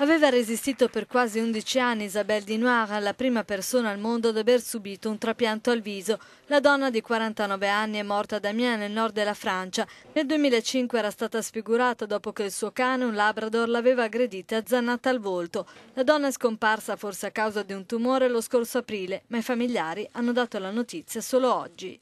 Aveva resistito per quasi 11 anni Isabelle Dinoir, la prima persona al mondo ad aver subito un trapianto al viso. La donna di 49 anni è morta ad Amiens, nel nord della Francia. Nel 2005 era stata sfigurata dopo che il suo cane, un labrador, l'aveva aggredita e azzannata al volto. La donna è scomparsa forse a causa di un tumore lo scorso aprile, ma i familiari hanno dato la notizia solo oggi.